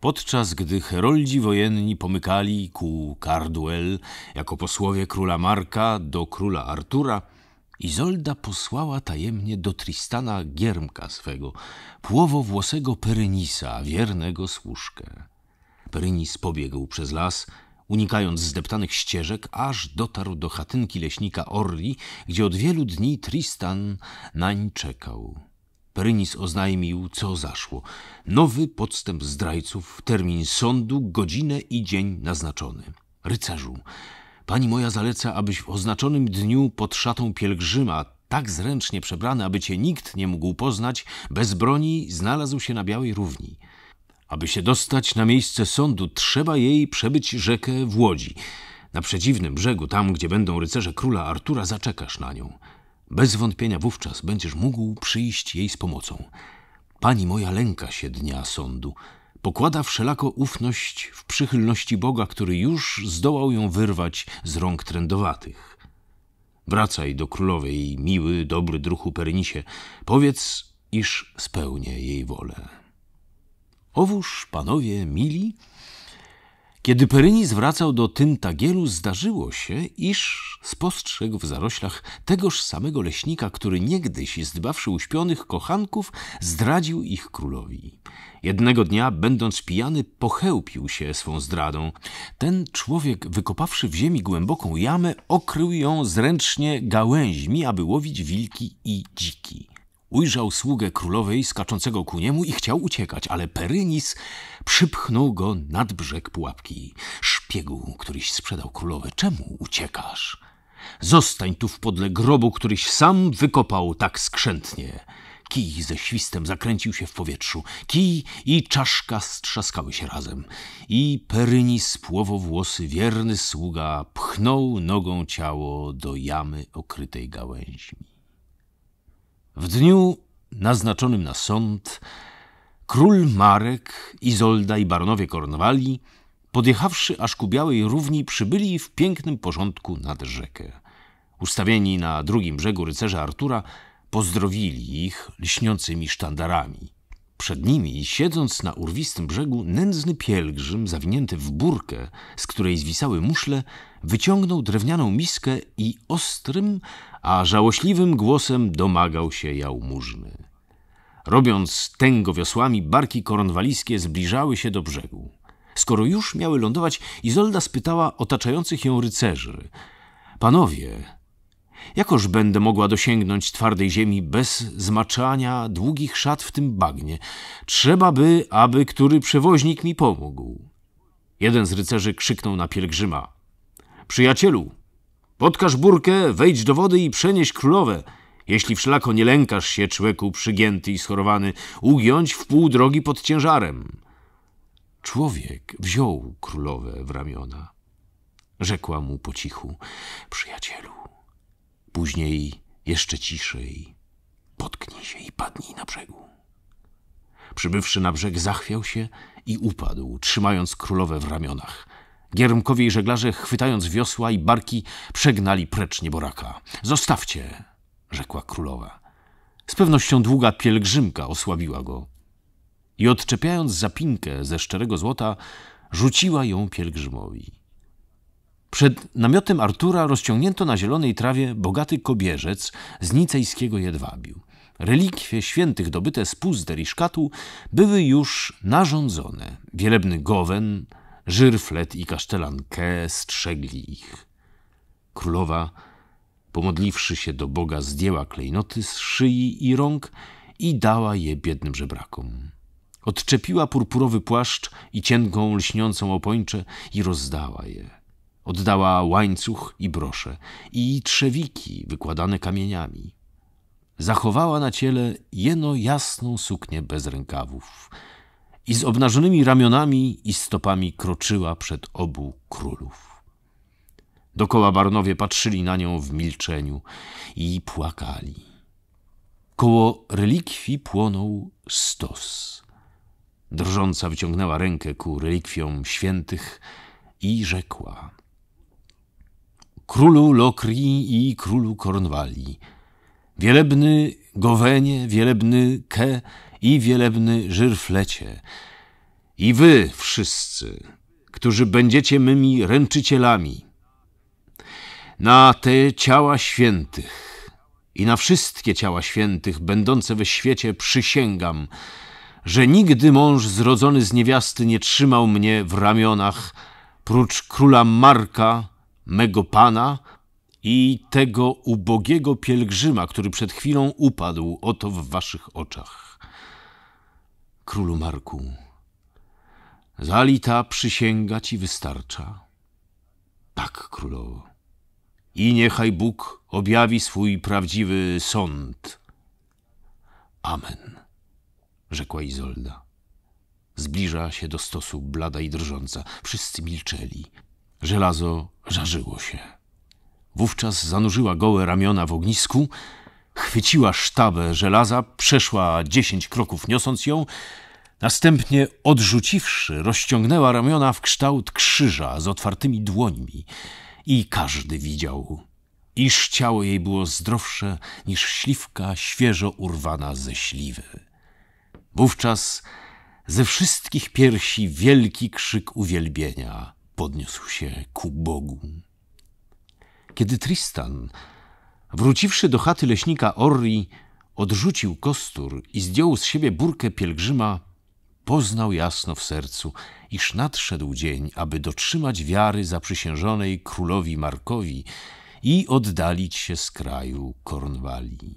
Podczas gdy heroldzi wojenni pomykali ku Carduel jako posłowie króla Marka do króla Artura, Izolda posłała tajemnie do Tristana giermka swego, płowowłosego Perynisa, wiernego służkę. Perynis pobiegł przez las, unikając zdeptanych ścieżek, aż dotarł do chatynki leśnika Orli, gdzie od wielu dni Tristan nań czekał. Perynis oznajmił, co zaszło. Nowy podstęp zdrajców, termin sądu, godzinę i dzień naznaczony. Rycerzu, pani moja zaleca, abyś w oznaczonym dniu pod szatą pielgrzyma, tak zręcznie przebrany, aby cię nikt nie mógł poznać, bez broni znalazł się na białej równi. Aby się dostać na miejsce sądu, trzeba jej przebyć rzekę w łodzi. Na przeciwnym brzegu, tam gdzie będą rycerze króla Artura, zaczekasz na nią. Bez wątpienia wówczas będziesz mógł przyjść jej z pomocą. Pani moja lęka się dnia sądu. Pokłada wszelako ufność w przychylności Boga, który już zdołał ją wyrwać z rąk trędowatych. Wracaj do królowej, miły, dobry druhu Pernisie. Powiedz, iż spełnię jej wolę. Owóż, panowie mili, kiedy Peryni zwracał do Tyntagielu, zdarzyło się, iż spostrzegł w zaroślach tegoż samego leśnika, który niegdyś, zdbawszy uśpionych kochanków, zdradził ich królowi. Jednego dnia, będąc pijany, pochełpił się swą zdradą. Ten człowiek, wykopawszy w ziemi głęboką jamę, okrył ją zręcznie gałęźmi, aby łowić wilki i dziki. Ujrzał sługę królowej skaczącego ku niemu i chciał uciekać, ale Perynis przypchnął go nad brzeg pułapki. Szpiegu, któryś sprzedał królowę, czemu uciekasz? Zostań tu w podle grobu, któryś sam wykopał tak skrzętnie. Kij ze świstem zakręcił się w powietrzu. Kij i czaszka strzaskały się razem. I Perynis, płowowłosy, wierny sługa, pchnął nogą ciało do jamy okrytej gałęźmi. W dniu naznaczonym na sąd król Marek, Izolda i baronowie Kornwali, podjechawszy aż ku białej równi, przybyli w pięknym porządku nad rzekę. Ustawieni na drugim brzegu rycerze Artura pozdrowili ich lśniącymi sztandarami. Przed nimi, siedząc na urwistym brzegu, nędzny pielgrzym, zawinięty w burkę, z której zwisały muszle, wyciągnął drewnianą miskę i ostrym, a żałośliwym głosem domagał się jałmużny. Robiąc tęgo wiosłami, barki koronwalijskie zbliżały się do brzegu. Skoro już miały lądować, Izolda spytała otaczających ją rycerzy. Panowie, jakoż będę mogła dosięgnąć twardej ziemi bez zmaczania długich szat w tym bagnie? Trzeba by, aby który przewoźnik mi pomógł. Jeden z rycerzy krzyknął na pielgrzyma. Przyjacielu, podkasz burkę, wejdź do wody i przenieś królowe. Jeśli wszelako nie lękasz się, człeku przygięty i schorowany, ugiąć w pół drogi pod ciężarem. Człowiek wziął królowe w ramiona. Rzekła mu po cichu, przyjacielu. Później jeszcze ciszej, potknij się i padnij na brzegu. Przybywszy na brzeg, zachwiał się i upadł, trzymając królowe w ramionach. Giermkowie i żeglarze, chwytając wiosła i barki, przegnali precz nieboraka. Zostawcie, rzekła królowa. Z pewnością długa pielgrzymka osłabiła go. I odczepiając zapinkę ze szczerego złota, rzuciła ją pielgrzymowi. Przed namiotem Artura rozciągnięto na zielonej trawie bogaty kobierzec z nicejskiego jedwabiu. Relikwie świętych dobyte z puzder i szkatu były już narządzone. Wielebny gowen, Żyrflet i kasztelankę strzegli ich. Królowa, pomodliwszy się do Boga, zdjęła klejnoty z szyi i rąk i dała je biednym żebrakom. Odczepiła purpurowy płaszcz i cienką, lśniącą opończę i rozdała je. Oddała łańcuch i brosze i trzewiki wykładane kamieniami. Zachowała na ciele jeno jasną suknię bez rękawów – i z obnażonymi ramionami i stopami kroczyła przed obu królów. Dokoła baronowie patrzyli na nią w milczeniu i płakali. Koło relikwii płonął stos. Drżąca wyciągnęła rękę ku relikwiom świętych i rzekła – Królu Lokri i królu Kornwali, wielebny Gowenie, wielebny Ke – i wielebny żyrflecie, i wy wszyscy, którzy będziecie mymi ręczycielami, na te ciała świętych i na wszystkie ciała świętych będące we świecie przysięgam, że nigdy mąż zrodzony z niewiasty nie trzymał mnie w ramionach, prócz króla Marka, mego pana i tego ubogiego pielgrzyma, który przed chwilą upadł oto w waszych oczach królu Marku. Zali ta przysięga ci wystarcza. Tak, królowo. I niechaj Bóg objawi swój prawdziwy sąd. Amen, rzekła Izolda. Zbliża się do stosu, blada i drżąca. Wszyscy milczeli. Żelazo żarzyło się. Wówczas zanurzyła gołe ramiona w ognisku Chwyciła sztabę żelaza, przeszła dziesięć kroków niosąc ją, następnie odrzuciwszy, rozciągnęła ramiona w kształt krzyża z otwartymi dłońmi i każdy widział, iż ciało jej było zdrowsze niż śliwka świeżo urwana ze śliwy. Wówczas ze wszystkich piersi wielki krzyk uwielbienia podniósł się ku Bogu. Kiedy Tristan Wróciwszy do chaty leśnika Orri, odrzucił kostur i zdjął z siebie burkę pielgrzyma. Poznał jasno w sercu, iż nadszedł dzień, aby dotrzymać wiary zaprzysiężonej królowi Markowi i oddalić się z kraju Kornwali.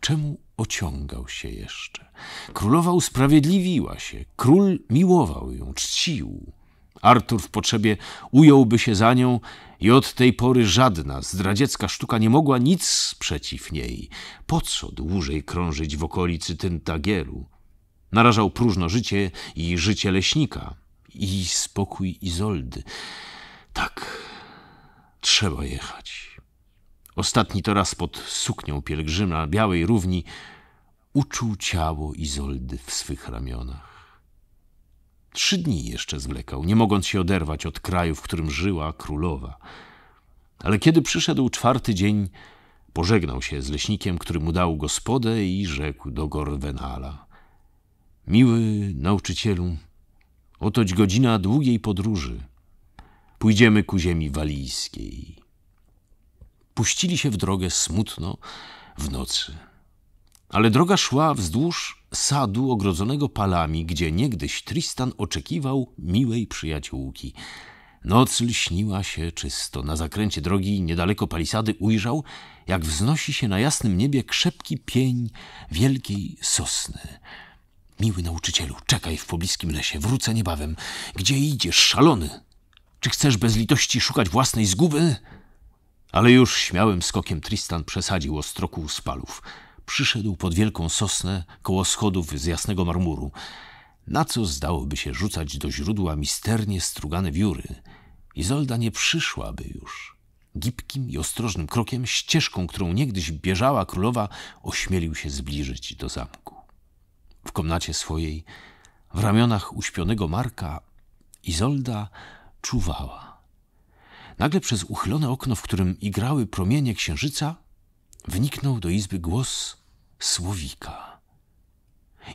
Czemu ociągał się jeszcze? Królowa usprawiedliwiła się, król miłował ją, czcił. Artur w potrzebie ująłby się za nią i od tej pory żadna zdradziecka sztuka nie mogła nic przeciw niej. Po co dłużej krążyć w okolicy Tyntagieru? Narażał próżno życie i życie leśnika i spokój Izoldy. Tak, trzeba jechać. Ostatni to raz pod suknią pielgrzyma białej równi uczuł ciało Izoldy w swych ramionach. Trzy dni jeszcze zwlekał, nie mogąc się oderwać od kraju, w którym żyła królowa. Ale kiedy przyszedł czwarty dzień, pożegnał się z leśnikiem, który mu dał gospodę i rzekł do Gorwenala. Miły nauczycielu, otoć godzina długiej podróży. Pójdziemy ku ziemi walijskiej. Puścili się w drogę smutno w nocy. Ale droga szła wzdłuż sadu ogrodzonego palami, gdzie niegdyś Tristan oczekiwał miłej przyjaciółki. Noc lśniła się czysto. Na zakręcie drogi niedaleko palisady ujrzał, jak wznosi się na jasnym niebie krzepki pień wielkiej sosny. Miły nauczycielu, czekaj w pobliskim lesie, wrócę niebawem. Gdzie idziesz, szalony? Czy chcesz bez litości szukać własnej zguby? Ale już śmiałym skokiem Tristan przesadził ostroku z palów przyszedł pod wielką sosnę koło schodów z jasnego marmuru, na co zdałoby się rzucać do źródła misternie strugane wióry. Izolda nie przyszłaby już. Gipkim i ostrożnym krokiem, ścieżką, którą niegdyś bieżała królowa, ośmielił się zbliżyć do zamku. W komnacie swojej, w ramionach uśpionego Marka, Izolda czuwała. Nagle przez uchylone okno, w którym igrały promienie księżyca, wniknął do izby głos słowika.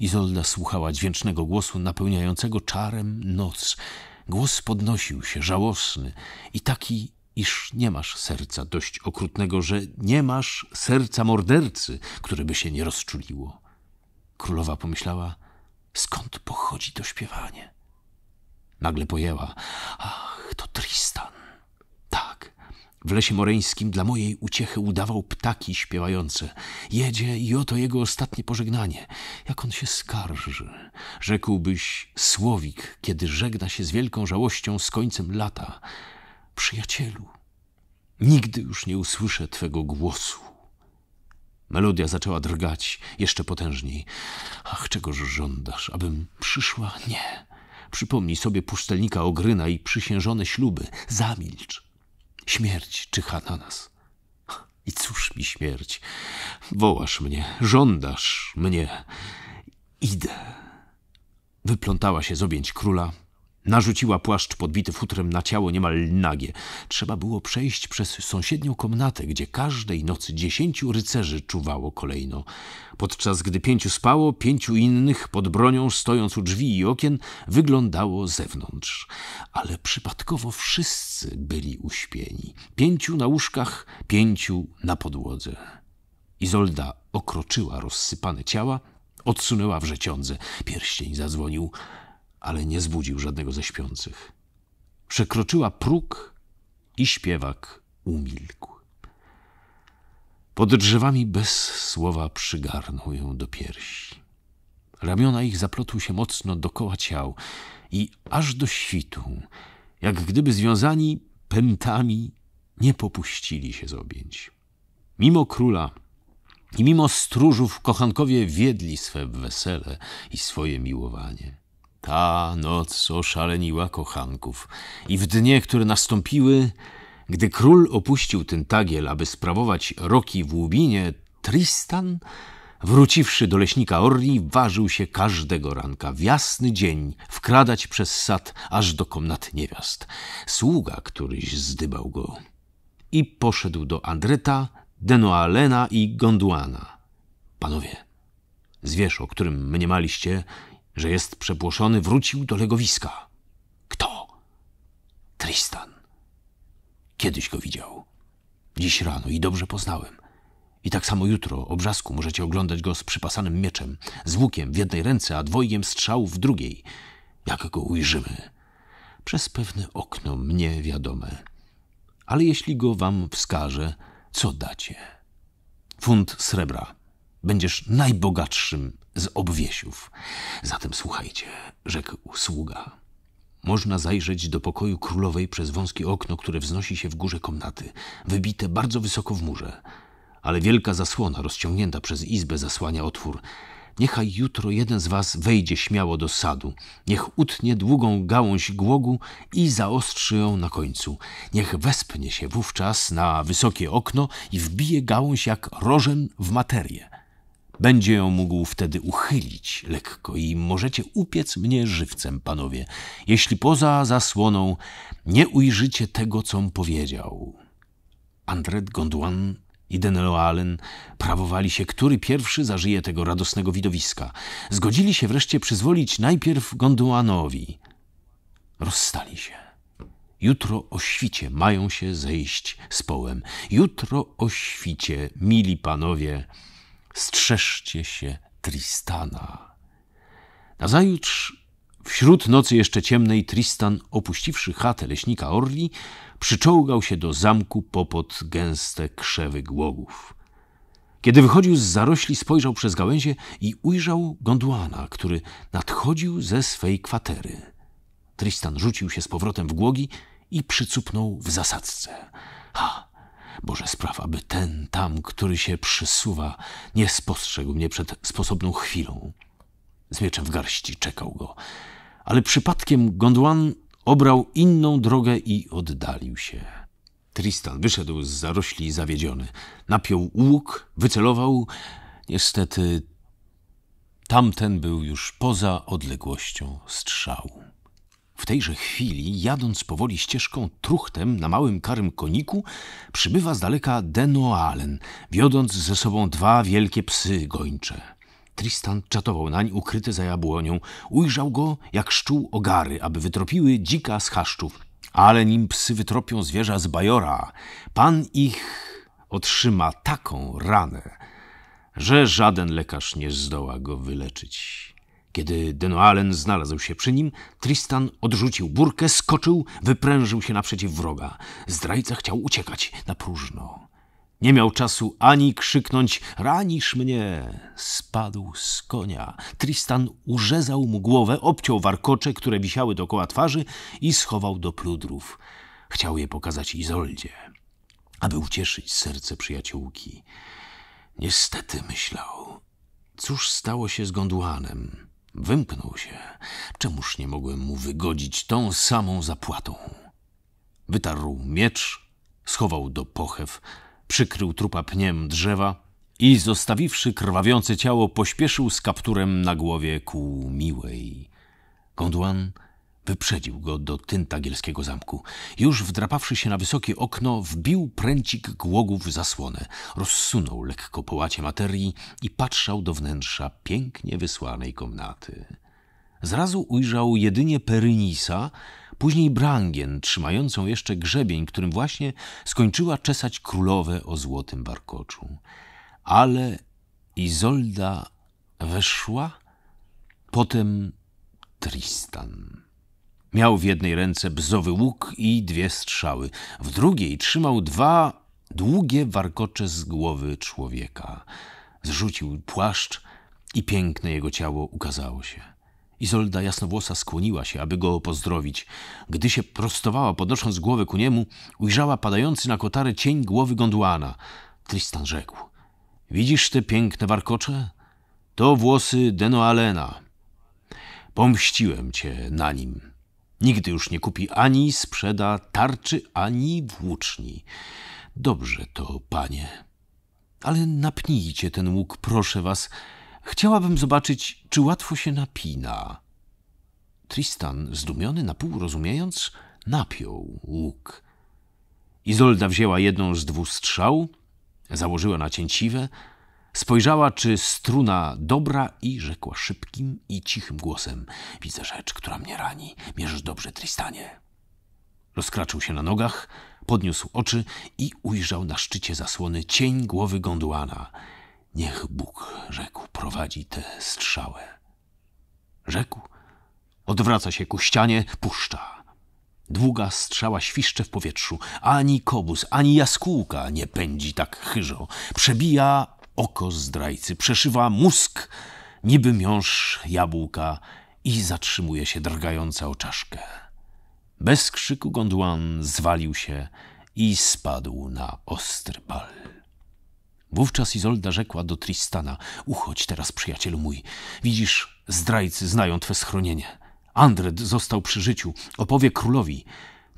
Izolda słuchała dźwięcznego głosu napełniającego czarem noc. Głos podnosił się, żałosny i taki, iż nie masz serca dość okrutnego, że nie masz serca mordercy, które by się nie rozczuliło. Królowa pomyślała, skąd pochodzi to śpiewanie. Nagle pojęła, ach, to Tristan. W lesie moreńskim dla mojej uciechy udawał ptaki śpiewające. Jedzie i oto jego ostatnie pożegnanie. Jak on się skarży. Rzekłbyś słowik, kiedy żegna się z wielką żałością z końcem lata. Przyjacielu, nigdy już nie usłyszę twego głosu. Melodia zaczęła drgać jeszcze potężniej. Ach, czegoż żądasz, abym przyszła? Nie. Przypomnij sobie pustelnika Ogryna i przysiężone śluby. Zamilcz. Śmierć czyha na nas. I cóż mi śmierć? Wołasz mnie, żądasz mnie. Idę. Wyplątała się z objęć króla, Narzuciła płaszcz podbity futrem na ciało niemal nagie. Trzeba było przejść przez sąsiednią komnatę, gdzie każdej nocy dziesięciu rycerzy czuwało kolejno. Podczas gdy pięciu spało, pięciu innych pod bronią, stojąc u drzwi i okien, wyglądało zewnątrz. Ale przypadkowo wszyscy byli uśpieni. Pięciu na łóżkach, pięciu na podłodze. Izolda okroczyła rozsypane ciała, odsunęła wrzeciądze. Pierścień zadzwonił – ale nie zbudził żadnego ze śpiących. Przekroczyła próg i śpiewak umilkł. Pod drzewami bez słowa przygarnął ją do piersi. Ramiona ich zaplotły się mocno dokoła ciał i aż do świtu, jak gdyby związani pętami, nie popuścili się z objęć. Mimo króla i mimo stróżów kochankowie wiedli swe wesele i swoje miłowanie. Ta noc oszaleniła kochanków i w dnie, które nastąpiły, gdy król opuścił Tyntagiel, aby sprawować roki w Łubinie, Tristan, wróciwszy do leśnika Orli, ważył się każdego ranka w jasny dzień wkradać przez sad aż do komnat niewiast. Sługa któryś zdybał go i poszedł do Andreta, Denoalena i Gondwana. Panowie, zwierz, o którym mniemaliście, że jest przepłoszony, wrócił do legowiska. Kto? Tristan. Kiedyś go widział. Dziś rano i dobrze poznałem. I tak samo jutro, brzasku możecie oglądać go z przypasanym mieczem, z łukiem w jednej ręce, a dwojgiem strzałów w drugiej. Jak go ujrzymy? Przez pewne okno mnie wiadome. Ale jeśli go wam wskażę, co dacie? Funt srebra. Będziesz najbogatszym z obwiesiów. Zatem słuchajcie, rzekł sługa. Można zajrzeć do pokoju królowej przez wąskie okno, które wznosi się w górze komnaty, wybite bardzo wysoko w murze. Ale wielka zasłona rozciągnięta przez izbę zasłania otwór. Niechaj jutro jeden z was wejdzie śmiało do sadu. Niech utnie długą gałąź głogu i zaostrzy ją na końcu. Niech wespnie się wówczas na wysokie okno i wbije gałąź jak rożen w materię. Będzie ją mógł wtedy uchylić lekko i możecie upiec mnie żywcem, panowie, jeśli poza zasłoną nie ujrzycie tego, com powiedział. Andret, Gondwan i Denloalen prawowali się, który pierwszy zażyje tego radosnego widowiska. Zgodzili się wreszcie przyzwolić najpierw Gondwanowi. Rozstali się. Jutro o świcie mają się zejść z połem. Jutro o świcie, mili panowie, strzeżcie się Tristana. Nazajutrz Wśród nocy jeszcze ciemnej Tristan, opuściwszy chatę leśnika Orli, przyczołgał się do zamku popod gęste krzewy głogów. Kiedy wychodził z zarośli, spojrzał przez gałęzie i ujrzał Gondwana, który nadchodził ze swej kwatery. Tristan rzucił się z powrotem w głogi i przycupnął w zasadzce. Ha! Boże spraw, aby ten tam, który się przysuwa, nie spostrzegł mnie przed sposobną chwilą. Z mieczem w garści czekał go, ale przypadkiem Gondwan obrał inną drogę i oddalił się. Tristan wyszedł z zarośli zawiedziony. Napiął łuk, wycelował. Niestety tamten był już poza odległością strzału. W tejże chwili, jadąc powoli ścieżką truchtem na małym karym koniku, przybywa z daleka Denoalen, wiodąc ze sobą dwa wielkie psy gończe. Tristan czatował nań ukryty za jabłonią. Ujrzał go, jak szczuł ogary, aby wytropiły dzika z chaszczów. Ale nim psy wytropią zwierza z bajora, pan ich otrzyma taką ranę, że żaden lekarz nie zdoła go wyleczyć. Kiedy Denoalen znalazł się przy nim, Tristan odrzucił burkę, skoczył, wyprężył się naprzeciw wroga. Zdrajca chciał uciekać na próżno. Nie miał czasu ani krzyknąć ranisz mnie. Spadł z konia. Tristan urzezał mu głowę, obciął warkocze, które wisiały dookoła twarzy i schował do pludrów. Chciał je pokazać Izoldzie, aby ucieszyć serce przyjaciółki. Niestety myślał, cóż stało się z Gondłanem? Wymknął się. Czemuż nie mogłem mu wygodzić tą samą zapłatą? Wytarł miecz, schował do pochew, przykrył trupa pniem drzewa i zostawiwszy krwawiące ciało, pośpieszył z kapturem na głowie ku miłej. Gondwan Wyprzedził go do tyntagielskiego zamku. Już wdrapawszy się na wysokie okno, wbił pręcik głogów w zasłonę. Rozsunął lekko połacie materii i patrzał do wnętrza pięknie wysłanej komnaty. Zrazu ujrzał jedynie Perynisa, później Brangien, trzymającą jeszcze grzebień, którym właśnie skończyła czesać królowę o złotym warkoczu. Ale Izolda weszła, potem Tristan. Miał w jednej ręce bzowy łuk i dwie strzały, w drugiej trzymał dwa długie warkocze z głowy człowieka. Zrzucił płaszcz i piękne jego ciało ukazało się. Izolda jasnowłosa skłoniła się, aby go pozdrowić. Gdy się prostowała, podnosząc głowę ku niemu, ujrzała padający na kotary cień głowy Gondwana. Tristan rzekł. Widzisz te piękne warkocze? To włosy Denoalena. Pomściłem cię na nim. Nigdy już nie kupi ani sprzeda tarczy, ani włóczni. Dobrze to, panie. Ale napnijcie ten łuk, proszę was. Chciałabym zobaczyć, czy łatwo się napina. Tristan, zdumiony, na pół rozumiejąc, napiął łuk. Izolda wzięła jedną z dwóch strzał, założyła na cięciwe, Spojrzała, czy struna dobra i rzekła szybkim i cichym głosem. Widzę rzecz, która mnie rani. Mierzysz dobrze, Tristanie. Rozkraczył się na nogach, podniósł oczy i ujrzał na szczycie zasłony cień głowy Gondwana. Niech Bóg, rzekł, prowadzi tę strzałę. Rzekł, odwraca się ku ścianie, puszcza. Długa strzała świszcze w powietrzu. Ani kobus, ani jaskółka nie pędzi tak chyżo. Przebija oko zdrajcy, przeszywa mózg, niby miąż jabłka i zatrzymuje się drgająca o czaszkę. Bez krzyku Gondwan zwalił się i spadł na ostry bal. Wówczas Izolda rzekła do Tristana: Uchodź teraz, przyjacielu mój. Widzisz, zdrajcy znają twe schronienie. Andred został przy życiu, opowie królowi,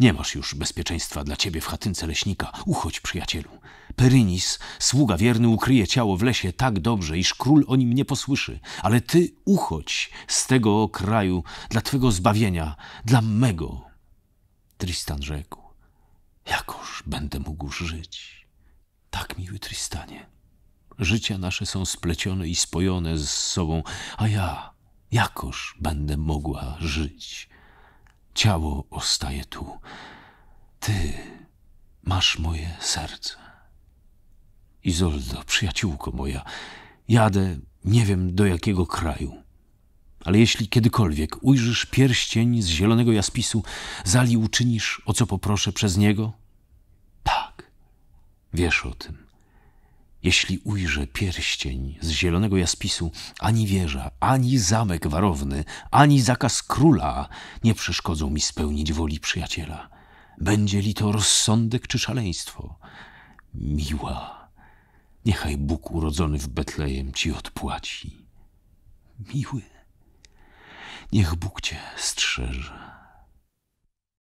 nie masz już bezpieczeństwa dla ciebie w chatynce leśnika. Uchodź, przyjacielu. Perynis, sługa wierny, ukryje ciało w lesie tak dobrze, iż król o nim nie posłyszy. Ale ty uchodź z tego kraju dla twego zbawienia, dla mego. Tristan rzekł. Jakoż będę mógł żyć? Tak, miły Tristanie. Życia nasze są splecione i spojone z sobą, a ja jakoż będę mogła żyć? Ciało ostaje tu. Ty masz moje serce. Izoldo, przyjaciółko moja, jadę nie wiem do jakiego kraju. Ale jeśli kiedykolwiek ujrzysz pierścień z zielonego jaspisu, zali uczynisz, o co poproszę przez niego? Tak, wiesz o tym. Jeśli ujrzę pierścień z zielonego jaspisu, ani wieża, ani zamek warowny, ani zakaz króla nie przeszkodzą mi spełnić woli przyjaciela. Będzie li to rozsądek czy szaleństwo? Miła, niechaj Bóg urodzony w Betlejem ci odpłaci. Miły, niech Bóg cię strzeże.